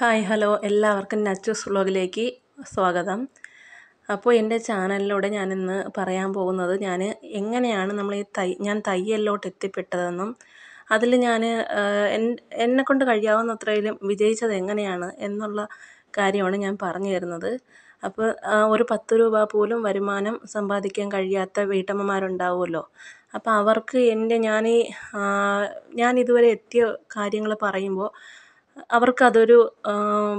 hi hello എല്ലാവർക്കും നച്ചൂസ് വ്ളോഗിലേക്ക് സ്വാഗതം അപ്പോൾ എൻ്റെ ചാനലിലൂടെ ഞാനിന്ന് പറയാൻ പോകുന്നത് ഞാൻ എങ്ങനെയാണ് നമ്മൾ ഈ തൈ ഞാൻ തയ്യലിലോട്ട് എത്തിപ്പെട്ടതെന്നും അതിൽ ഞാൻ എന്നെക്കൊണ്ട് കഴിയാവുന്ന അത്രയിലും വിജയിച്ചത് എങ്ങനെയാണ് എന്നുള്ള കാര്യമാണ് ഞാൻ പറഞ്ഞു തരുന്നത് അപ്പോൾ ഒരു പത്ത് രൂപ പോലും വരുമാനം സമ്പാദിക്കാൻ കഴിയാത്ത വീട്ടമ്മമാരുണ്ടാവുമല്ലോ അപ്പോൾ അവർക്ക് എൻ്റെ ഞാൻ ഞാൻ ഇതുവരെ എത്തിയ കാര്യങ്ങൾ പറയുമ്പോൾ അവർക്കതൊരു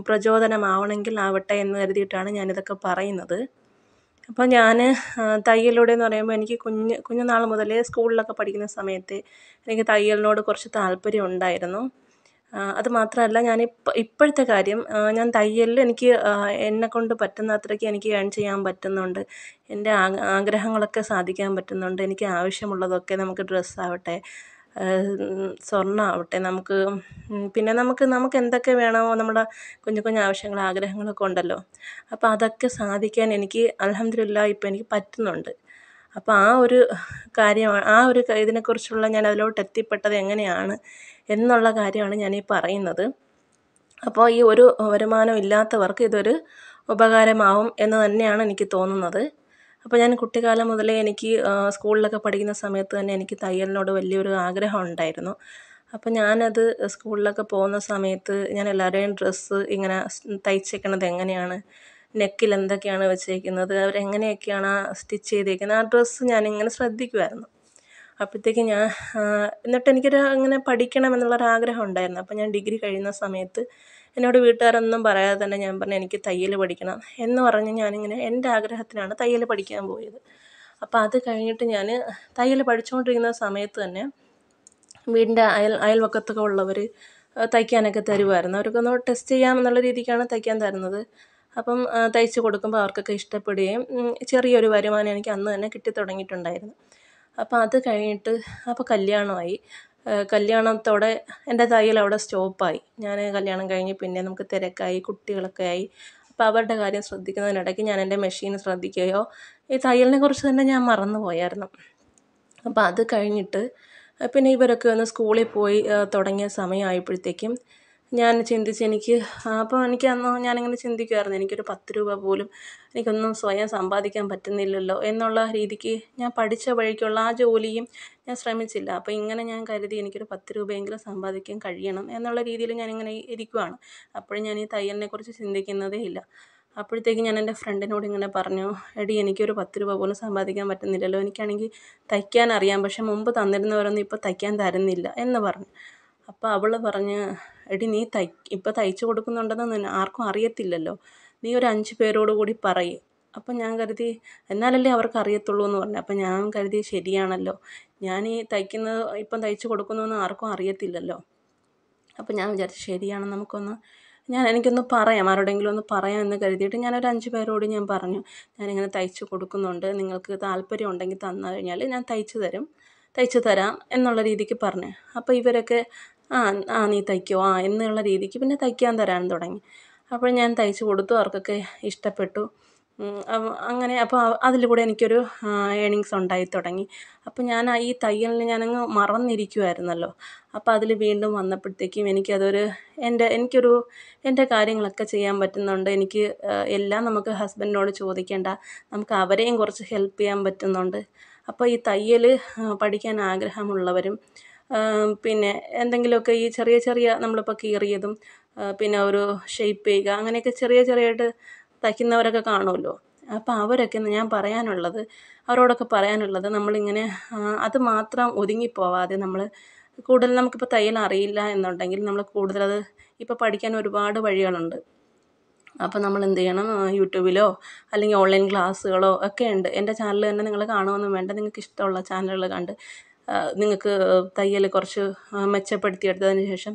പ്രചോദനമാവണമെങ്കിൽ ആവട്ടെ എന്ന് കരുതിയിട്ടാണ് ഞാനിതൊക്കെ പറയുന്നത് അപ്പോൾ ഞാൻ തയ്യലിലൂടെ എന്ന് പറയുമ്പോൾ എനിക്ക് കുഞ്ഞ് കുഞ്ഞുനാൾ മുതലേ സ്കൂളിലൊക്കെ പഠിക്കുന്ന സമയത്ത് എനിക്ക് തയ്യലിനോട് കുറച്ച് താല്പര്യം ഉണ്ടായിരുന്നു അത് മാത്രമല്ല ഞാൻ ഇപ്പം ഇപ്പോഴത്തെ കാര്യം ഞാൻ തയ്യലിൽ എനിക്ക് എന്നെക്കൊണ്ട് പറ്റുന്ന അത്രയ്ക്ക് എനിക്ക് ഏൺ ചെയ്യാൻ പറ്റുന്നുണ്ട് എൻ്റെ ആഗ്രഹങ്ങളൊക്കെ സാധിക്കാൻ പറ്റുന്നുണ്ട് എനിക്ക് ആവശ്യമുള്ളതൊക്കെ നമുക്ക് ഡ്രസ്സാവട്ടെ സ്വർണ്ണമാവട്ടെ നമുക്ക് പിന്നെ നമുക്ക് നമുക്ക് എന്തൊക്കെ വേണമോ നമ്മുടെ കുഞ്ഞു കുഞ്ഞു ആവശ്യങ്ങൾ ആഗ്രഹങ്ങളൊക്കെ ഉണ്ടല്ലോ അപ്പോൾ അതൊക്കെ സാധിക്കാൻ എനിക്ക് അലഹമില്ല ഇപ്പം എനിക്ക് പറ്റുന്നുണ്ട് അപ്പോൾ ആ ഒരു കാര്യമാണ് ആ ഒരു ഇതിനെക്കുറിച്ചുള്ള ഞാൻ അതിലോട്ട് എത്തിപ്പെട്ടത് എങ്ങനെയാണ് എന്നുള്ള കാര്യമാണ് ഞാൻ ഈ പറയുന്നത് അപ്പോൾ ഈ ഒരു വരുമാനം ഇല്ലാത്തവർക്ക് ഇതൊരു ഉപകാരമാവും എന്ന് തന്നെയാണ് എനിക്ക് തോന്നുന്നത് അപ്പോൾ ഞാൻ കുട്ടിക്കാലം മുതലേ എനിക്ക് സ്കൂളിലൊക്കെ പഠിക്കുന്ന സമയത്ത് തന്നെ എനിക്ക് തയ്യലിനോട് വലിയൊരു ആഗ്രഹം ഉണ്ടായിരുന്നു അപ്പോൾ ഞാനത് സ്കൂളിലൊക്കെ പോകുന്ന സമയത്ത് ഞാൻ എല്ലാവരുടെയും ഡ്രസ്സ് ഇങ്ങനെ തയ്ച്ചേക്കണത് എങ്ങനെയാണ് നെക്കിൽ എന്തൊക്കെയാണ് വെച്ചേക്കുന്നത് അവരെങ്ങനെയൊക്കെയാണ് ആ സ്റ്റിച്ച് ചെയ്തേക്കുന്നത് ആ ഡ്രസ്സ് ഞാനിങ്ങനെ ശ്രദ്ധിക്കുമായിരുന്നു അപ്പോഴത്തേക്ക് ഞാൻ എന്നിട്ട് എനിക്കൊരു അങ്ങനെ പഠിക്കണം ആഗ്രഹം ഉണ്ടായിരുന്നു അപ്പോൾ ഞാൻ ഡിഗ്രി കഴിയുന്ന സമയത്ത് എന്നോട് വീട്ടുകാരൊന്നും പറയാതെ തന്നെ ഞാൻ പറഞ്ഞു എനിക്ക് തയ്യൽ പഠിക്കണം എന്ന് പറഞ്ഞ് ഞാനിങ്ങനെ എൻ്റെ ആഗ്രഹത്തിനാണ് തയ്യൽ പഠിക്കാൻ പോയത് അപ്പം അത് കഴിഞ്ഞിട്ട് ഞാൻ തയ്യൽ പഠിച്ചുകൊണ്ടിരിക്കുന്ന സമയത്ത് തന്നെ വീടിൻ്റെ അയൽ അയൽവക്കത്തൊക്കെ ഉള്ളവർ തയ്ക്കാനൊക്കെ തരുമായിരുന്നു അവർക്ക് ഒന്ന് ടെസ്റ്റ് ചെയ്യാം എന്നുള്ള രീതിക്കാണ് തയ്ക്കാൻ തരുന്നത് അപ്പം തയ്ച്ച് കൊടുക്കുമ്പോൾ അവർക്കൊക്കെ ഇഷ്ടപ്പെടുകയും ചെറിയൊരു വരുമാനം എനിക്ക് അന്ന് തന്നെ കിട്ടി അപ്പം അപ്പോൾ അത് കഴിഞ്ഞിട്ട് അപ്പോൾ കല്യാണമായി കല്യാണത്തോടെ എൻ്റെ തയ്യൽ അവിടെ സ്റ്റോപ്പായി ഞാൻ കല്യാണം കഴിഞ്ഞ് പിന്നെ നമുക്ക് തിരക്കായി കുട്ടികളൊക്കെ ആയി അപ്പോൾ അവരുടെ കാര്യം ശ്രദ്ധിക്കുന്നതിനിടയ്ക്ക് ഞാൻ എൻ്റെ മെഷീൻ ശ്രദ്ധിക്കുകയോ ഈ തയ്യലിനെ കുറിച്ച് തന്നെ ഞാൻ മറന്നു പോയായിരുന്നു അപ്പോൾ അത് കഴിഞ്ഞിട്ട് പിന്നെ ഇവരൊക്കെ ഒന്ന് സ്കൂളിൽ പോയി തുടങ്ങിയ സമയമായപ്പോഴത്തേക്കും ഞാൻ ചിന്തിച്ച് എനിക്ക് അപ്പോൾ എനിക്ക് അന്ന് ഞാനിങ്ങനെ ചിന്തിക്കുമായിരുന്നു എനിക്കൊരു പത്ത് രൂപ പോലും എനിക്കൊന്നും സ്വയം സമ്പാദിക്കാൻ പറ്റുന്നില്ലല്ലോ എന്നുള്ള രീതിക്ക് ഞാൻ പഠിച്ച വഴിക്കുള്ള ആ ജോലിയും ഞാൻ ശ്രമിച്ചില്ല അപ്പോൾ ഇങ്ങനെ ഞാൻ കരുതി എനിക്കൊരു പത്ത് രൂപയെങ്കിലും സമ്പാദിക്കാൻ കഴിയണം എന്നുള്ള രീതിയിൽ ഞാനിങ്ങനെ ഇരിക്കുവാണ് അപ്പോഴും ഞാൻ ഈ തയ്യലിനെക്കുറിച്ച് ചിന്തിക്കുന്നതേ ഇല്ല അപ്പോഴത്തേക്ക് ഞാൻ എൻ്റെ ഫ്രണ്ടിനോട് ഇങ്ങനെ പറഞ്ഞു എടി എനിക്കൊരു പത്ത് രൂപ പോലും സമ്പാദിക്കാൻ പറ്റുന്നില്ലല്ലോ എനിക്കാണെങ്കിൽ തയ്ക്കാൻ അറിയാം പക്ഷേ മുമ്പ് തന്നിരുന്നവരൊന്നും ഇപ്പോൾ തയ്ക്കാൻ തരുന്നില്ല എന്ന് പറഞ്ഞു അപ്പോൾ അവൾ പറഞ്ഞ് എടി നീ തയ് ഇപ്പം തയ്ച്ചു കൊടുക്കുന്നുണ്ടെന്ന് ആർക്കും അറിയത്തില്ലല്ലോ നീ ഒരു അഞ്ച് പേരോട് കൂടി പറയ് അപ്പം ഞാൻ കരുതി എന്നാലല്ലേ അവർക്ക് അറിയത്തുള്ളൂ എന്ന് പറഞ്ഞു അപ്പം ഞാൻ കരുതി ശരിയാണല്ലോ ഞാൻ ഈ തയ്ക്കുന്നത് ഇപ്പം തയ്ച്ചു കൊടുക്കുന്നൊന്നും ആർക്കും അറിയത്തില്ലല്ലോ അപ്പം ഞാൻ വിചാരിച്ചു ശരിയാണ് നമുക്കൊന്ന് ഞാൻ എനിക്കൊന്ന് പറയാം ആരോടെങ്കിലും ഒന്ന് പറയാം എന്ന് കരുതിയിട്ട് ഞാനൊരു അഞ്ച് പേരോട് ഞാൻ പറഞ്ഞു ഞാനിങ്ങനെ തയ്ച്ചു കൊടുക്കുന്നുണ്ട് നിങ്ങൾക്ക് താല്പര്യം ഉണ്ടെങ്കിൽ തന്നു കഴിഞ്ഞാൽ ഞാൻ തയ്ച്ചു തരും തയ്ച്ചു തരാം എന്നുള്ള രീതിക്ക് പറഞ്ഞു അപ്പോൾ ഇവരൊക്കെ ആ ആ നീ തയ്ക്കുമോ ആ എന്നുള്ള രീതിക്ക് പിന്നെ തയ്ക്കാൻ തരാൻ തുടങ്ങി അപ്പോൾ ഞാൻ തയ്ച്ചു കൊടുത്തു അവർക്കൊക്കെ ഇഷ്ടപ്പെട്ടു അങ്ങനെ അപ്പോൾ അതിലൂടെ എനിക്കൊരു ഏണിങ്സ് ഉണ്ടായി തുടങ്ങി അപ്പോൾ ഞാൻ ഈ തയ്യലിനെ ഞാനങ്ങ് മറന്നിരിക്കുമായിരുന്നല്ലോ അപ്പോൾ അതിൽ വീണ്ടും വന്നപ്പോഴത്തേക്കും എനിക്കതൊരു എൻ്റെ എനിക്കൊരു എൻ്റെ കാര്യങ്ങളൊക്കെ ചെയ്യാൻ പറ്റുന്നുണ്ട് എനിക്ക് എല്ലാം നമുക്ക് ഹസ്ബൻഡിനോട് ചോദിക്കേണ്ട നമുക്ക് അവരെയും കുറച്ച് ഹെൽപ്പ് ചെയ്യാൻ പറ്റുന്നുണ്ട് അപ്പോൾ ഈ തയ്യൽ പഠിക്കാൻ ആഗ്രഹമുള്ളവരും പിന്നെ എന്തെങ്കിലുമൊക്കെ ഈ ചെറിയ ചെറിയ നമ്മളിപ്പോൾ കീറിയതും പിന്നെ ഒരു ഷേപ്പ് ചെയ്യുക അങ്ങനെയൊക്കെ ചെറിയ ചെറിയതായിട്ട് തയ്ക്കുന്നവരൊക്കെ കാണുമല്ലോ അപ്പോൾ അവരൊക്കെ ഞാൻ പറയാനുള്ളത് അവരോടൊക്കെ പറയാനുള്ളത് നമ്മളിങ്ങനെ അത് മാത്രം ഒതുങ്ങിപ്പോവാതെ നമ്മൾ കൂടുതൽ നമുക്കിപ്പോൾ തയ്യൽ അറിയില്ല എന്നുണ്ടെങ്കിൽ നമ്മൾ കൂടുതലത് ഇപ്പോൾ പഠിക്കാൻ ഒരുപാട് വഴികളുണ്ട് അപ്പോൾ നമ്മൾ എന്ത് ചെയ്യണം യൂട്യൂബിലോ അല്ലെങ്കിൽ ഓൺലൈൻ ക്ലാസ്സുകളോ ഒക്കെ ഉണ്ട് എൻ്റെ ചാനൽ തന്നെ നിങ്ങൾ കാണുമെന്നും വേണ്ട നിങ്ങൾക്ക് ഇഷ്ടമുള്ള ചാനലുകൾ കണ്ട് നിങ്ങൾക്ക് തയ്യൽ കുറച്ച് മെച്ചപ്പെടുത്തിയെടുത്തതിന് ശേഷം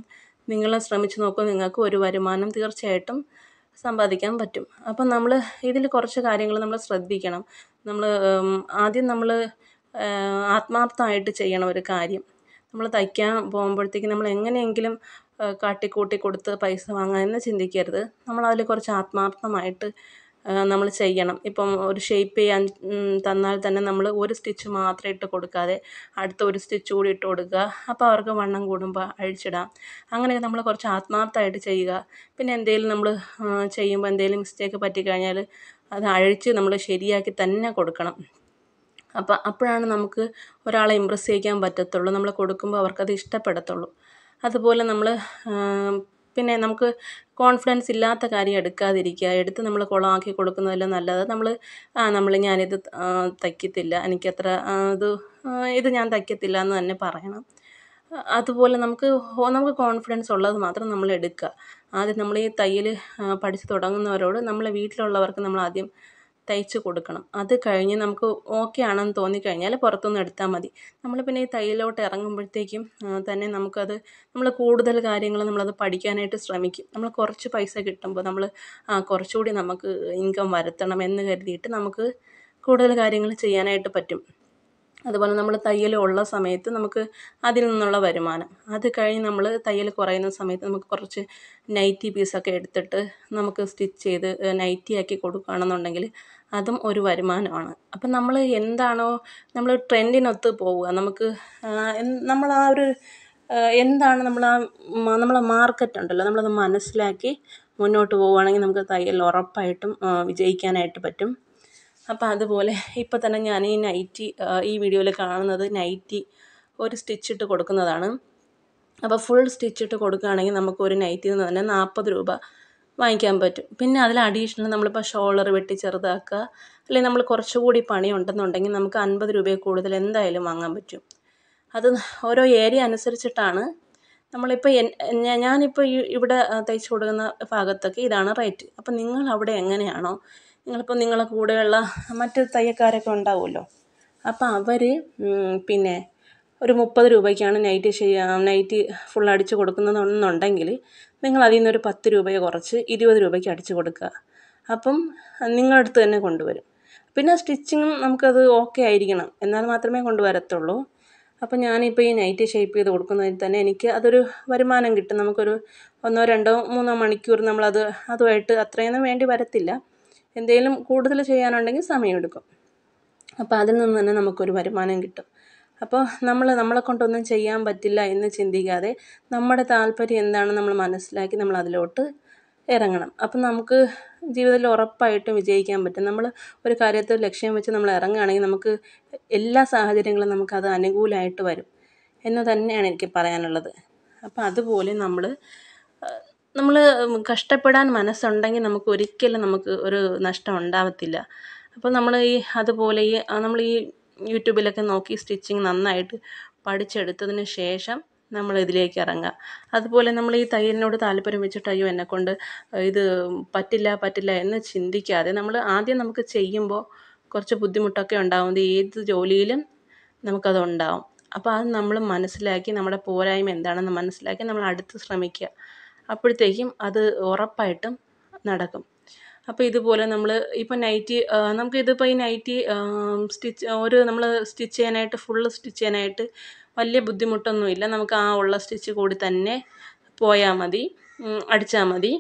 നിങ്ങൾ ശ്രമിച്ച് നോക്കും നിങ്ങൾക്ക് ഒരു വരുമാനം തീർച്ചയായിട്ടും സമ്പാദിക്കാൻ പറ്റും അപ്പം നമ്മൾ ഇതിൽ കുറച്ച് കാര്യങ്ങൾ നമ്മൾ ശ്രദ്ധിക്കണം നമ്മൾ ആദ്യം നമ്മൾ ആത്മാർത്ഥമായിട്ട് ചെയ്യണം ഒരു കാര്യം നമ്മൾ തയ്ക്കാൻ പോകുമ്പോഴത്തേക്ക് നമ്മൾ എങ്ങനെയെങ്കിലും കാട്ടിക്കൂട്ടി കൊടുത്ത് പൈസ വാങ്ങാമെന്ന് ചിന്തിക്കരുത് നമ്മൾ അതിൽ കുറച്ച് ആത്മാർത്ഥമായിട്ട് നമ്മൾ ചെയ്യണം ഇപ്പം ഒരു ഷേപ്പ് ചെയ്യാൻ തന്നാൽ തന്നെ നമ്മൾ ഒരു സ്റ്റിച്ച് മാത്രം ഇട്ട് കൊടുക്കാതെ അടുത്ത ഒരു സ്റ്റിച്ച് കൂടി ഇട്ട് കൊടുക്കുക അപ്പോൾ അവർക്ക് വണ്ണം കൂടുമ്പോൾ അഴിച്ചിടാം അങ്ങനെയൊക്കെ നമ്മൾ കുറച്ച് ആത്മാർത്ഥമായിട്ട് ചെയ്യുക പിന്നെ എന്തെങ്കിലും നമ്മൾ ചെയ്യുമ്പോൾ എന്തെങ്കിലും മിസ്റ്റേക്ക് പറ്റിക്കഴിഞ്ഞാൽ അത് അഴിച്ച് നമ്മൾ ശരിയാക്കി തന്നെ കൊടുക്കണം അപ്പോൾ അപ്പോഴാണ് നമുക്ക് ഒരാളെ ഇമ്പ്രസ് ചെയ്യിക്കാൻ പറ്റത്തുള്ളൂ നമ്മൾ കൊടുക്കുമ്പോൾ അവർക്കത് ഇഷ്ടപ്പെടത്തുള്ളൂ അതുപോലെ നമ്മൾ പിന്നെ നമുക്ക് കോൺഫിഡൻസ് ഇല്ലാത്ത കാര്യം എടുക്കാതിരിക്കുക എടുത്ത് നമ്മൾ കുളമാക്കി കൊടുക്കുന്നതെല്ലാം നല്ലത് നമ്മൾ ആ നമ്മൾ ഞാനിത് തയ്ക്കത്തില്ല എനിക്കത്ര ഇത് ഇത് ഞാൻ തയ്ക്കത്തില്ല എന്ന് തന്നെ പറയണം അതുപോലെ നമുക്ക് നമുക്ക് കോൺഫിഡൻസ് ഉള്ളത് മാത്രം നമ്മൾ എടുക്കുക ആദ്യം നമ്മൾ ഈ തയ്യൽ പഠിച്ച് തുടങ്ങുന്നവരോട് നമ്മളെ വീട്ടിലുള്ളവർക്ക് നമ്മൾ ആദ്യം തയ്ച്ച് കൊടുക്കണം അത് കഴിഞ്ഞ് നമുക്ക് ഓക്കെ ആണെന്ന് തോന്നിക്കഴിഞ്ഞാൽ പുറത്തുനിന്ന് എടുത്താൽ മതി നമ്മൾ പിന്നെ ഈ തയ്യലോട്ട് ഇറങ്ങുമ്പോഴത്തേക്കും തന്നെ നമുക്കത് നമ്മൾ കൂടുതൽ കാര്യങ്ങൾ നമ്മളത് പഠിക്കാനായിട്ട് ശ്രമിക്കും നമ്മൾ കുറച്ച് പൈസ കിട്ടുമ്പോൾ നമ്മൾ കുറച്ചുകൂടി നമുക്ക് ഇൻകം വരുത്തണം എന്ന് കരുതിയിട്ട് നമുക്ക് കൂടുതൽ കാര്യങ്ങൾ ചെയ്യാനായിട്ട് പറ്റും അതുപോലെ നമ്മൾ തയ്യൽ ഉള്ള സമയത്ത് നമുക്ക് അതിൽ നിന്നുള്ള വരുമാനം അത് കഴിഞ്ഞ് നമ്മൾ തയ്യൽ കുറയുന്ന സമയത്ത് നമുക്ക് കുറച്ച് നൈറ്റി പീസൊക്കെ എടുത്തിട്ട് നമുക്ക് സ്റ്റിച്ച് ചെയ്ത് നൈറ്റിയാക്കി കൊടുക്കുകയാണെന്നുണ്ടെങ്കിൽ അതും ഒരു വരുമാനമാണ് അപ്പം നമ്മൾ എന്താണോ നമ്മൾ ട്രെൻഡിനൊത്ത് പോവുക നമുക്ക് നമ്മൾ ആ ഒരു എന്താണ് നമ്മൾ ആ നമ്മളെ മാർക്കറ്റ് ഉണ്ടല്ലോ നമ്മളത് മനസ്സിലാക്കി മുന്നോട്ട് പോവുകയാണെങ്കിൽ നമുക്ക് തയ്യൽ ഉറപ്പായിട്ടും വിജയിക്കാനായിട്ട് പറ്റും അപ്പം അതുപോലെ ഇപ്പം തന്നെ ഞാൻ ഈ നൈറ്റി ഈ വീഡിയോയിൽ കാണുന്നത് നൈറ്റി ഒരു സ്റ്റിച്ചിട്ട് കൊടുക്കുന്നതാണ് അപ്പോൾ ഫുൾ സ്റ്റിച്ചിട്ട് കൊടുക്കുകയാണെങ്കിൽ നമുക്ക് ഒരു നിന്ന് തന്നെ നാൽപ്പത് രൂപ വാങ്ങിക്കാൻ പറ്റും പിന്നെ അതിൽ അഡീഷണൽ നമ്മളിപ്പോൾ ഷോളർ വെട്ടി ചെറുതാക്കുക അല്ലെങ്കിൽ നമ്മൾ കുറച്ചുകൂടി പണി ഉണ്ടെന്നുണ്ടെങ്കിൽ നമുക്ക് അൻപത് രൂപയിൽ കൂടുതൽ എന്തായാലും വാങ്ങാൻ പറ്റും അത് ഓരോ ഏരിയ അനുസരിച്ചിട്ടാണ് നമ്മളിപ്പോൾ ഞാനിപ്പോൾ ഇവിടെ തയ്ച്ചു കൊടുക്കുന്ന ഭാഗത്തൊക്കെ ഇതാണ് റേറ്റ് അപ്പം നിങ്ങൾ അവിടെ എങ്ങനെയാണോ നിങ്ങളിപ്പോൾ നിങ്ങളെ കൂടെയുള്ള മറ്റ് തയ്യക്കാരൊക്കെ ഉണ്ടാവുമല്ലോ അപ്പം അവർ പിന്നെ ഒരു മുപ്പത് രൂപയ്ക്കാണ് നൈറ്റ് ചെയ്യുക നൈറ്റ് ഫുൾ അടിച്ച് കൊടുക്കുന്നതെന്നുണ്ടെങ്കിൽ നിങ്ങൾ അതിൽ നിന്നൊരു പത്ത് രൂപയെ കുറച്ച് ഇരുപത് രൂപയ്ക്ക് അടിച്ചു കൊടുക്കുക അപ്പം നിങ്ങളുടെ അടുത്ത് തന്നെ കൊണ്ടുവരും പിന്നെ സ്റ്റിച്ചിങ്ങും നമുക്കത് ഓക്കെ ആയിരിക്കണം എന്നാൽ മാത്രമേ കൊണ്ടുവരത്തുള്ളൂ അപ്പം ഞാനിപ്പോൾ ഈ നൈറ്റ് ഷേപ്പ് ചെയ്ത് കൊടുക്കുന്നതിൽ തന്നെ എനിക്ക് അതൊരു വരുമാനം കിട്ടും നമുക്കൊരു ഒന്നോ രണ്ടോ മൂന്നോ മണിക്കൂർ നമ്മളത് അതുമായിട്ട് അത്രയൊന്നും വേണ്ടി വരത്തില്ല എന്തെങ്കിലും കൂടുതൽ ചെയ്യാനുണ്ടെങ്കിൽ സമയമെടുക്കും അപ്പോൾ അതിൽ നിന്ന് തന്നെ നമുക്കൊരു വരുമാനം കിട്ടും അപ്പോൾ നമ്മൾ നമ്മളെ കൊണ്ടൊന്നും ചെയ്യാൻ പറ്റില്ല എന്ന് ചിന്തിക്കാതെ നമ്മുടെ താല്പര്യം എന്താണെന്ന് നമ്മൾ മനസ്സിലാക്കി നമ്മൾ അതിലോട്ട് ഇറങ്ങണം അപ്പം നമുക്ക് ജീവിതത്തിൽ ഉറപ്പായിട്ടും വിജയിക്കാൻ പറ്റും നമ്മൾ ഒരു കാര്യത്തിൽ ലക്ഷ്യം വെച്ച് നമ്മൾ ഇറങ്ങുകയാണെങ്കിൽ നമുക്ക് എല്ലാ സാഹചര്യങ്ങളും നമുക്ക് അത് അനുകൂലമായിട്ട് വരും എന്ന് തന്നെയാണ് എനിക്ക് പറയാനുള്ളത് അപ്പം അതുപോലെ നമ്മൾ നമ്മൾ കഷ്ടപ്പെടാൻ മനസ്സുണ്ടെങ്കിൽ നമുക്ക് ഒരിക്കലും നമുക്ക് ഒരു നഷ്ടം ഉണ്ടാവത്തില്ല അപ്പോൾ നമ്മൾ ഈ അതുപോലെ ഈ നമ്മൾ ഈ യൂട്യൂബിലൊക്കെ നോക്കി സ്റ്റിച്ചിങ് നന്നായിട്ട് പഠിച്ചെടുത്തതിന് ശേഷം നമ്മൾ ഇതിലേക്ക് ഇറങ്ങുക അതുപോലെ നമ്മൾ ഈ തയ്യലിനോട് താല്പര്യം വെച്ചിട്ട് അയ്യോ എന്നെക്കൊണ്ട് ഇത് പറ്റില്ല പറ്റില്ല എന്ന് ചിന്തിക്കാതെ നമ്മൾ ആദ്യം നമുക്ക് ചെയ്യുമ്പോൾ കുറച്ച് ബുദ്ധിമുട്ടൊക്കെ ഉണ്ടാവും ഇത് ഏത് ജോലിയിലും നമുക്കത് ഉണ്ടാവും അപ്പോൾ അത് നമ്മൾ മനസ്സിലാക്കി നമ്മുടെ പോരായ്മ എന്താണെന്ന് മനസ്സിലാക്കി നമ്മൾ അടുത്ത് ശ്രമിക്കുക അപ്പോഴത്തേക്കും അത് ഉറപ്പായിട്ടും നടക്കും അപ്പോൾ ഇതുപോലെ നമ്മൾ ഇപ്പം നൈറ്റി നമുക്ക് ഇതിപ്പോൾ ഈ നൈറ്റി സ്റ്റിച്ച് ഒരു നമ്മൾ സ്റ്റിച്ച് ചെയ്യാനായിട്ട് ഫുള്ള് സ്റ്റിച്ച് ചെയ്യാനായിട്ട് വലിയ ബുദ്ധിമുട്ടൊന്നുമില്ല നമുക്ക് ആ ഉള്ള സ്റ്റിച്ച് കൂടി തന്നെ പോയാൽ മതി അടിച്ചാൽ മതി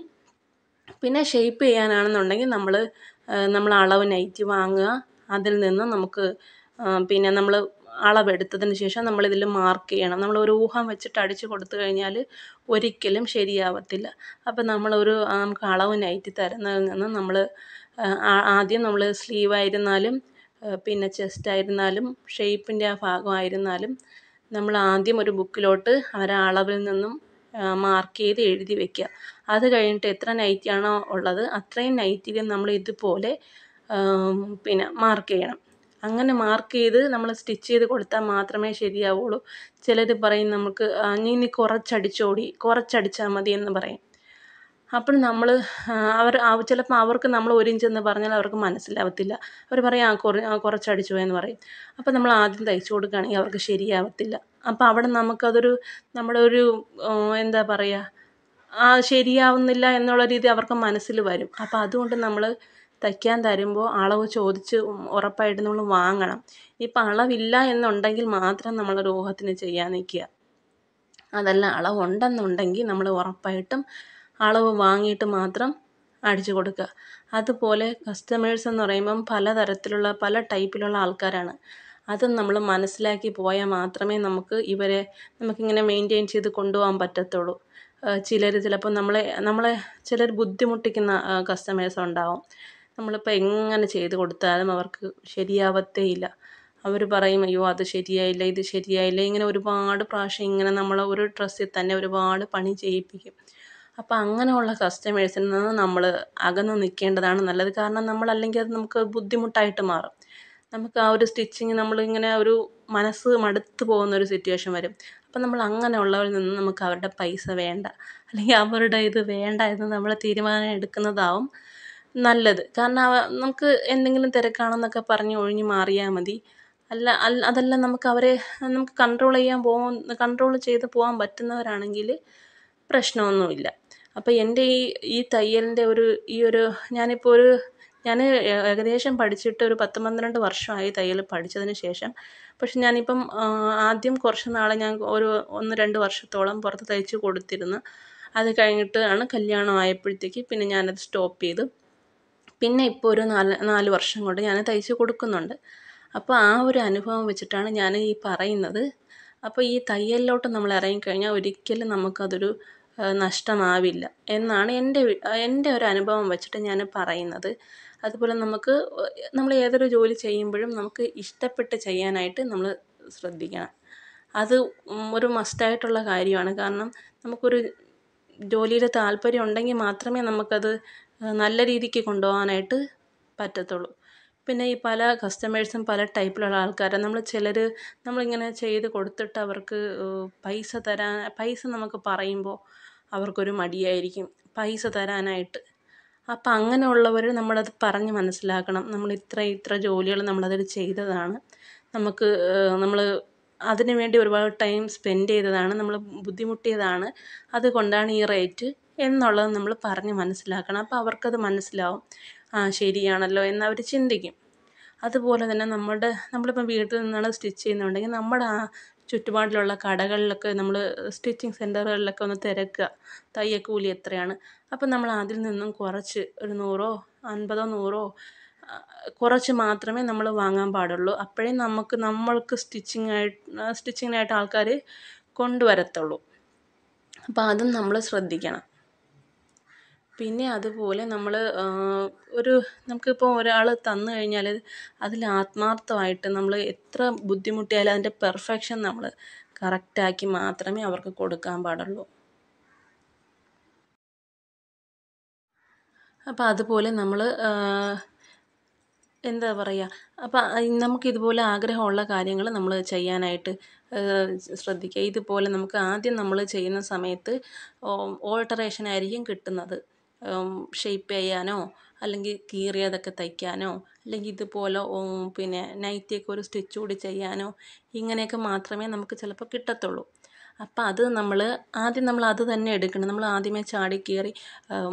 പിന്നെ ഷേപ്പ് ചെയ്യാനാണെന്നുണ്ടെങ്കിൽ നമ്മൾ നമ്മൾ അളവ് നൈറ്റി വാങ്ങുക അതിൽ നിന്ന് നമുക്ക് പിന്നെ നമ്മൾ അളവെടുത്തതിന് ശേഷം നമ്മളിതിൽ മാർക്ക് ചെയ്യണം നമ്മൾ ഒരു ഊഹം വെച്ചിട്ട് അടിച്ചു കൊടുത്തു കഴിഞ്ഞാൽ ഒരിക്കലും ശരിയാവത്തില്ല അപ്പം നമ്മളൊരു നമുക്ക് അളവ് നൈറ്റി തരുന്നതിൽ നിന്ന് നമ്മൾ ആദ്യം നമ്മൾ സ്ലീവായിരുന്നാലും പിന്നെ ചെസ്റ്റ് ആയിരുന്നാലും ഷേപ്പിൻ്റെ ആ ഭാഗമായിരുന്നാലും നമ്മൾ ആദ്യം ഒരു ബുക്കിലോട്ട് അവരെ അളവിൽ നിന്നും മാർക്ക് ചെയ്ത് എഴുതി വെക്കുക അത് കഴിഞ്ഞിട്ട് എത്ര നൈറ്റിയാണോ ഉള്ളത് അത്രയും നൈറ്റിയിൽ നമ്മൾ ഇതുപോലെ പിന്നെ മാർക്ക് ചെയ്യണം അങ്ങനെ മാർക്ക് ചെയ്ത് നമ്മൾ സ്റ്റിച്ച് ചെയ്ത് കൊടുത്താൽ മാത്രമേ ശരിയാവുള്ളൂ ചിലർ പറയും നമുക്ക് നീ ഇനി കുറച്ചടിച്ചോടി കുറച്ചടിച്ചാൽ മതി എന്ന് പറയും അപ്പോൾ നമ്മൾ അവർ ചിലപ്പോൾ അവർക്ക് നമ്മൾ ഒരു ഇഞ്ച് എന്ന് പറഞ്ഞാൽ അവർക്ക് മനസ്സിലാവത്തില്ല അവർ പറയും ആ കുറ കുറച്ചടിച്ചു എന്ന് പറയും അപ്പോൾ നമ്മൾ ആദ്യം തയ്ച്ചു കൊടുക്കുകയാണെങ്കിൽ അവർക്ക് ശരിയാവത്തില്ല അപ്പോൾ അവിടെ നമുക്കതൊരു നമ്മുടെ ഒരു എന്താ പറയുക ആ ശരിയാവുന്നില്ല എന്നുള്ള രീതി അവർക്ക് മനസ്സിൽ വരും അപ്പോൾ അതുകൊണ്ട് നമ്മൾ തയ്ക്കാൻ തരുമ്പോൾ അളവ് ചോദിച്ച് ഉറപ്പായിട്ട് നമ്മൾ വാങ്ങണം ഇപ്പം അളവില്ല എന്നുണ്ടെങ്കിൽ മാത്രം നമ്മൾ രോഗത്തിന് ചെയ്യാൻ നിൽക്കുക അതല്ല അളവുണ്ടെന്നുണ്ടെങ്കിൽ നമ്മൾ ഉറപ്പായിട്ടും അളവ് വാങ്ങിയിട്ട് മാത്രം അടിച്ചു കൊടുക്കുക അതുപോലെ കസ്റ്റമേഴ്സ് എന്ന് പറയുമ്പം പലതരത്തിലുള്ള പല ടൈപ്പിലുള്ള ആൾക്കാരാണ് അത് നമ്മൾ മനസ്സിലാക്കി പോയാൽ മാത്രമേ നമുക്ക് ഇവരെ നമുക്കിങ്ങനെ മെയിൻറ്റെയിൻ ചെയ്ത് കൊണ്ടുപോകാൻ പറ്റത്തുള്ളൂ ചിലർ ചിലപ്പോൾ നമ്മളെ നമ്മളെ ചിലർ ബുദ്ധിമുട്ടിക്കുന്ന കസ്റ്റമേഴ്സ് ഉണ്ടാവും നമ്മളിപ്പോൾ എങ്ങനെ ചെയ്ത് കൊടുത്താലും അവർക്ക് ശരിയാവത്തേ ഇല്ല അവർ പറയും അയ്യോ അത് ശരിയായില്ല ഇത് ശരിയായില്ല ഇങ്ങനെ ഒരുപാട് പ്രാവശ്യം ഇങ്ങനെ നമ്മൾ ഒരു ഡ്രസ്സിൽ തന്നെ ഒരുപാട് പണി ചെയ്യിപ്പിക്കും അപ്പോൾ അങ്ങനെയുള്ള കസ്റ്റമേഴ്സിൽ നിന്ന് നമ്മൾ അകന്നു നിൽക്കേണ്ടതാണ് നല്ലത് കാരണം നമ്മളല്ലെങ്കിൽ അത് നമുക്ക് ബുദ്ധിമുട്ടായിട്ട് മാറും നമുക്ക് ആ ഒരു സ്റ്റിച്ചിങ് നമ്മളിങ്ങനെ ഒരു മനസ്സ് മടുത്തു പോകുന്ന ഒരു സിറ്റുവേഷൻ വരും അപ്പം നമ്മൾ അങ്ങനെയുള്ളവരിൽ നിന്ന് നമുക്ക് അവരുടെ പൈസ വേണ്ട അല്ലെങ്കിൽ അവരുടെ ഇത് വേണ്ട എന്ന് നമ്മൾ തീരുമാനം എടുക്കുന്നതാവും നല്ലത് കാരണം നമുക്ക് എന്തെങ്കിലും തിരക്കാണെന്നൊക്കെ പറഞ്ഞ് ഒഴിഞ്ഞ് മാറിയാൽ മതി അല്ല അതല്ല നമുക്ക് അവരെ നമുക്ക് കൺട്രോൾ ചെയ്യാൻ പോകുന്ന കൺട്രോൾ ചെയ്ത് പോകാൻ പറ്റുന്നവരാണെങ്കിൽ പ്രശ്നമൊന്നുമില്ല അപ്പോൾ എൻ്റെ ഈ ഈ തയ്യലിൻ്റെ ഒരു ഈ ഒരു ഞാനിപ്പോൾ ഒരു ഞാൻ ഏകദേശം പഠിച്ചിട്ട് ഒരു പത്ത് പന്ത്രണ്ട് വർഷമായി തയ്യൽ പഠിച്ചതിന് ശേഷം പക്ഷെ ഞാനിപ്പം ആദ്യം കുറച്ച് നാൾ ഞാൻ ഒരു ഒന്ന് രണ്ട് വർഷത്തോളം പുറത്ത് തയ്ച്ച് കൊടുത്തിരുന്നു അത് കഴിഞ്ഞിട്ട് ആണ് കല്യാണം ആയപ്പോഴത്തേക്ക് പിന്നെ ഞാനത് സ്റ്റോപ്പ് ചെയ്തു പിന്നെ ഇപ്പോൾ ഒരു നാല് നാല് വർഷം കൊണ്ട് ഞാൻ തയ്ച്ച് കൊടുക്കുന്നുണ്ട് അപ്പോൾ ആ ഒരു അനുഭവം വെച്ചിട്ടാണ് ഞാൻ ഈ പറയുന്നത് അപ്പോൾ ഈ തയ്യലിലോട്ട് നമ്മൾ ഇറങ്ങിക്കഴിഞ്ഞാൽ ഒരിക്കലും നമുക്കതൊരു നഷ്ടമാവില്ല എന്നാണ് എൻ്റെ എൻ്റെ ഒരു അനുഭവം വെച്ചിട്ട് ഞാൻ പറയുന്നത് അതുപോലെ നമുക്ക് നമ്മൾ ഏതൊരു ജോലി ചെയ്യുമ്പോഴും നമുക്ക് ഇഷ്ടപ്പെട്ട് ചെയ്യാനായിട്ട് നമ്മൾ ശ്രദ്ധിക്കണം അത് ഒരു മസ്റ്റായിട്ടുള്ള കാര്യമാണ് കാരണം നമുക്കൊരു ജോലിയുടെ താല്പര്യം ഉണ്ടെങ്കിൽ മാത്രമേ നമുക്കത് നല്ല രീതിക്ക് കൊണ്ടുപോകാനായിട്ട് പറ്റത്തുള്ളൂ പിന്നെ ഈ പല കസ്റ്റമേഴ്സും പല ടൈപ്പിലുള്ള ആൾക്കാരാണ് നമ്മൾ ചിലർ നമ്മളിങ്ങനെ ചെയ്ത് കൊടുത്തിട്ട് അവർക്ക് പൈസ തരാൻ പൈസ നമുക്ക് പറയുമ്പോൾ അവർക്കൊരു മടിയായിരിക്കും പൈസ തരാനായിട്ട് അപ്പം അങ്ങനെയുള്ളവർ നമ്മളത് പറഞ്ഞ് മനസ്സിലാക്കണം നമ്മൾ ഇത്ര ഇത്ര ജോലികൾ നമ്മളതിൽ ചെയ്തതാണ് നമുക്ക് നമ്മൾ അതിനു വേണ്ടി ഒരുപാട് ടൈം സ്പെൻഡ് ചെയ്തതാണ് നമ്മൾ ബുദ്ധിമുട്ടിയതാണ് അതുകൊണ്ടാണ് ഈ റേറ്റ് എന്നുള്ളത് നമ്മൾ പറഞ്ഞ് മനസ്സിലാക്കണം അപ്പോൾ അവർക്കത് മനസ്സിലാവും ആ ശരിയാണല്ലോ എന്നവർ ചിന്തിക്കും അതുപോലെ തന്നെ നമ്മുടെ നമ്മളിപ്പോൾ വീട്ടിൽ നിന്നാണ് സ്റ്റിച്ച് ചെയ്യുന്നുണ്ടെങ്കിൽ നമ്മുടെ ആ ചുറ്റുപാടിലുള്ള കടകളിലൊക്കെ നമ്മൾ സ്റ്റിച്ചിങ് സെൻറ്ററുകളിലൊക്കെ ഒന്ന് തിരക്കുക കൂലി എത്രയാണ് അപ്പം നമ്മൾ അതിൽ നിന്നും കുറച്ച് ഒരു നൂറോ അൻപതോ നൂറോ കുറച്ച് മാത്രമേ നമ്മൾ വാങ്ങാൻ പാടുള്ളൂ അപ്പോഴേ നമുക്ക് നമ്മൾക്ക് സ്റ്റിച്ചിങ് ആയിട്ട് സ്റ്റിച്ചിങ്ങിനായിട്ട് ആൾക്കാർ കൊണ്ടുവരത്തുള്ളൂ അപ്പോൾ അതും നമ്മൾ ശ്രദ്ധിക്കണം പിന്നെ അതുപോലെ നമ്മൾ ഒരു നമുക്കിപ്പോൾ ഒരാൾ തന്നു കഴിഞ്ഞാൽ അതിൽ ആത്മാർത്ഥമായിട്ട് നമ്മൾ എത്ര ബുദ്ധിമുട്ടിയാലും അതിൻ്റെ പെർഫെക്ഷൻ നമ്മൾ കറക്റ്റാക്കി മാത്രമേ അവർക്ക് കൊടുക്കാൻ പാടുള്ളൂ അപ്പോൾ അതുപോലെ നമ്മൾ എന്താ പറയുക അപ്പം നമുക്കിതുപോലെ ആഗ്രഹമുള്ള കാര്യങ്ങൾ നമ്മൾ ചെയ്യാനായിട്ട് ശ്രദ്ധിക്കുക ഇതുപോലെ നമുക്ക് ആദ്യം നമ്മൾ ചെയ്യുന്ന സമയത്ത് ഓൾട്ടറേഷൻ ആയിരിക്കും കിട്ടുന്നത് ഷേപ്പ് ചെയ്യാനോ അല്ലെങ്കിൽ കീറിയതൊക്കെ തയ്ക്കാനോ അല്ലെങ്കിൽ ഇതുപോലെ പിന്നെ നൈറ്റിയൊക്കെ ഒരു സ്റ്റിച്ച് കൂടി ചെയ്യാനോ ഇങ്ങനെയൊക്കെ മാത്രമേ നമുക്ക് ചിലപ്പോൾ കിട്ടത്തുള്ളൂ അപ്പം അത് നമ്മൾ ആദ്യം നമ്മൾ അത് തന്നെ എടുക്കണം നമ്മൾ ആദ്യമേ ചാടി കയറി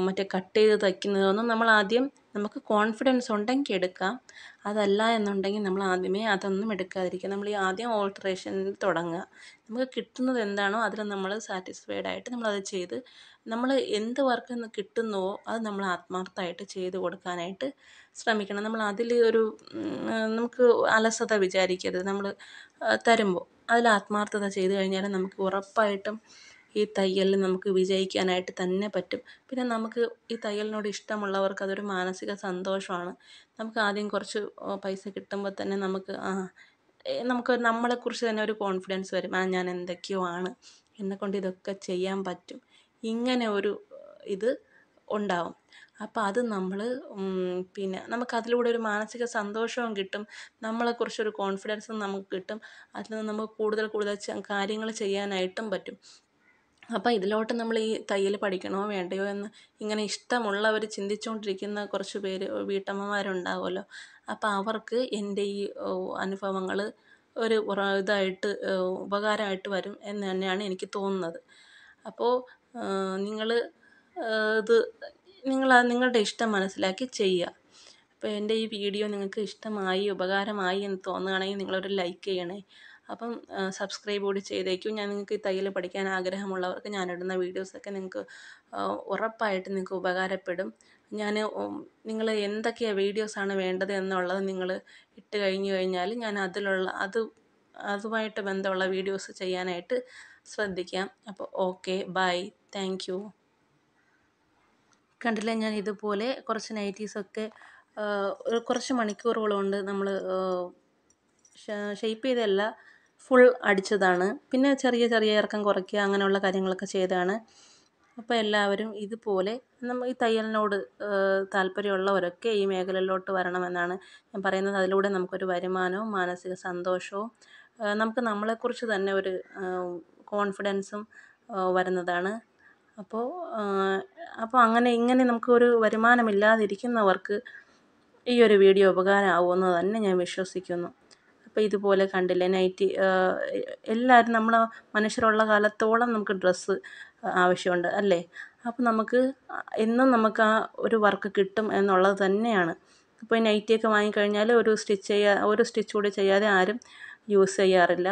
മറ്റേ കട്ട് ചെയ്ത് തയ്ക്കുന്നതൊന്നും നമ്മൾ ആദ്യം നമുക്ക് കോൺഫിഡൻസ് ഉണ്ടെങ്കിൽ എടുക്കാം അതല്ല എന്നുണ്ടെങ്കിൽ നമ്മൾ ആദ്യമേ അതൊന്നും എടുക്കാതിരിക്കുക നമ്മൾ ഈ ആദ്യം ഓൾട്ടറേഷൻ തുടങ്ങുക നമുക്ക് കിട്ടുന്നത് എന്താണോ അതിൽ നമ്മൾ സാറ്റിസ്ഫൈഡ് ആയിട്ട് നമ്മളത് ചെയ്ത് നമ്മൾ എന്ത് വർക്ക് കിട്ടുന്നുവോ അത് നമ്മൾ ആത്മാർത്ഥമായിട്ട് ചെയ്ത് കൊടുക്കാനായിട്ട് ശ്രമിക്കണം നമ്മൾ അതിൽ ഒരു നമുക്ക് അലസത വിചാരിക്കരുത് നമ്മൾ തരുമ്പോൾ അതിൽ ആത്മാർത്ഥത ചെയ്തു കഴിഞ്ഞാൽ നമുക്ക് ഉറപ്പായിട്ടും ഈ തയ്യലിൽ നമുക്ക് വിജയിക്കാനായിട്ട് തന്നെ പറ്റും പിന്നെ നമുക്ക് ഈ തയ്യലിനോട് ഇഷ്ടമുള്ളവർക്ക് അതൊരു മാനസിക സന്തോഷമാണ് നമുക്ക് ആദ്യം കുറച്ച് പൈസ കിട്ടുമ്പോൾ തന്നെ നമുക്ക് ആ നമുക്ക് നമ്മളെക്കുറിച്ച് തന്നെ ഒരു കോൺഫിഡൻസ് വരും ആ ഞാൻ എന്തൊക്കെയോ ആണ് എന്നെക്കൊണ്ട് ഇതൊക്കെ ചെയ്യാൻ പറ്റും ഇങ്ങനെ ഒരു ഇത് ഉണ്ടാവും അപ്പം അത് നമ്മൾ പിന്നെ നമുക്ക് അതിലൂടെ ഒരു മാനസിക സന്തോഷവും കിട്ടും കുറിച്ചൊരു കോൺഫിഡൻസും നമുക്ക് കിട്ടും അതിൽ നിന്ന് നമുക്ക് കൂടുതൽ കൂടുതൽ കാര്യങ്ങൾ ചെയ്യാനായിട്ടും പറ്റും അപ്പം ഇതിലോട്ട് നമ്മൾ ഈ തയ്യൽ പഠിക്കണോ വേണ്ടയോ എന്ന് ഇങ്ങനെ ഇഷ്ടമുള്ളവർ ചിന്തിച്ചുകൊണ്ടിരിക്കുന്ന കുറച്ച് പേര് വീട്ടമ്മമാരുണ്ടാവുമല്ലോ അപ്പം അവർക്ക് എൻ്റെ ഈ അനുഭവങ്ങൾ ഒരു ഇതായിട്ട് ഉപകാരമായിട്ട് വരും എന്ന് തന്നെയാണ് എനിക്ക് തോന്നുന്നത് അപ്പോൾ നിങ്ങൾ ഇത് നിങ്ങൾ നിങ്ങളുടെ ഇഷ്ടം മനസ്സിലാക്കി ചെയ്യുക അപ്പോൾ എൻ്റെ ഈ വീഡിയോ നിങ്ങൾക്ക് ഇഷ്ടമായി ഉപകാരമായി എന്ന് തോന്നുകയാണെങ്കിൽ നിങ്ങളൊരു ലൈക്ക് ചെയ്യണേ അപ്പം സബ്സ്ക്രൈബ് കൂടി ചെയ്തേക്കും ഞാൻ നിങ്ങൾക്ക് തയ്യൽ പഠിക്കാൻ ആഗ്രഹമുള്ളവർക്ക് ഞാനിടുന്ന വീഡിയോസൊക്കെ നിങ്ങൾക്ക് ഉറപ്പായിട്ട് നിങ്ങൾക്ക് ഉപകാരപ്പെടും ഞാൻ നിങ്ങൾ എന്തൊക്കെ വീഡിയോസാണ് വേണ്ടത് എന്നുള്ളത് നിങ്ങൾ ഇട്ട് കഴിഞ്ഞു കഴിഞ്ഞാൽ ഞാൻ അതിലുള്ള അത് അതുമായിട്ട് ബന്ധമുള്ള വീഡിയോസ് ചെയ്യാനായിട്ട് ശ്രദ്ധിക്കാം അപ്പോൾ ഓക്കെ ബൈ താങ്ക് കണ്ടില്ലേ ഞാൻ ഇതുപോലെ കുറച്ച് നൈറ്റീസൊക്കെ ഒരു കുറച്ച് മണിക്കൂറോളം ഉണ്ട് നമ്മൾ ഷെയ്പ്പ് ചെയ്തല്ല ഫുൾ അടിച്ചതാണ് പിന്നെ ചെറിയ ചെറിയ ഇറക്കം കുറയ്ക്കുക അങ്ങനെയുള്ള കാര്യങ്ങളൊക്കെ ചെയ്താണ് അപ്പോൾ എല്ലാവരും ഇതുപോലെ നമ്മൾ ഈ തയ്യലിനോട് താല്പര്യമുള്ളവരൊക്കെ ഈ മേഖലയിലോട്ട് വരണമെന്നാണ് ഞാൻ പറയുന്നത് അതിലൂടെ നമുക്കൊരു വരുമാനവും മാനസിക സന്തോഷവും നമുക്ക് നമ്മളെക്കുറിച്ച് തന്നെ ഒരു കോൺഫിഡൻസും വരുന്നതാണ് അപ്പോൾ അപ്പോൾ അങ്ങനെ ഇങ്ങനെ നമുക്കൊരു വരുമാനമില്ലാതിരിക്കുന്നവർക്ക് ഈ ഒരു വീഡിയോ ഉപകാരമാവുമെന്ന് തന്നെ ഞാൻ വിശ്വസിക്കുന്നു അപ്പോൾ ഇതുപോലെ കണ്ടില്ലേ നൈറ്റി എല്ലാവരും നമ്മൾ മനുഷ്യരുള്ള കാലത്തോളം നമുക്ക് ഡ്രസ്സ് ആവശ്യമുണ്ട് അല്ലേ അപ്പോൾ നമുക്ക് എന്നും നമുക്ക് ആ ഒരു വർക്ക് കിട്ടും എന്നുള്ളത് തന്നെയാണ് ഇപ്പോൾ നൈറ്റിയൊക്കെ വാങ്ങിക്കഴിഞ്ഞാൽ ഒരു സ്റ്റിച്ച് ചെയ്യാ ഒരു സ്റ്റിച്ച് കൂടി ചെയ്യാതെ ആരും യൂസ് ചെയ്യാറില്ല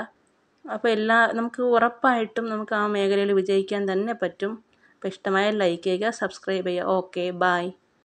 അപ്പോൾ എല്ലാ നമുക്ക് ഉറപ്പായിട്ടും നമുക്ക് ആ മേഖലയിൽ വിജയിക്കാൻ തന്നെ പറ്റും അപ്പോൾ ഇഷ്ടമായാൽ ലൈക്ക് ചെയ്യുക സബ്സ്ക്രൈബ് ചെയ്യുക ഓക്കെ ബായ്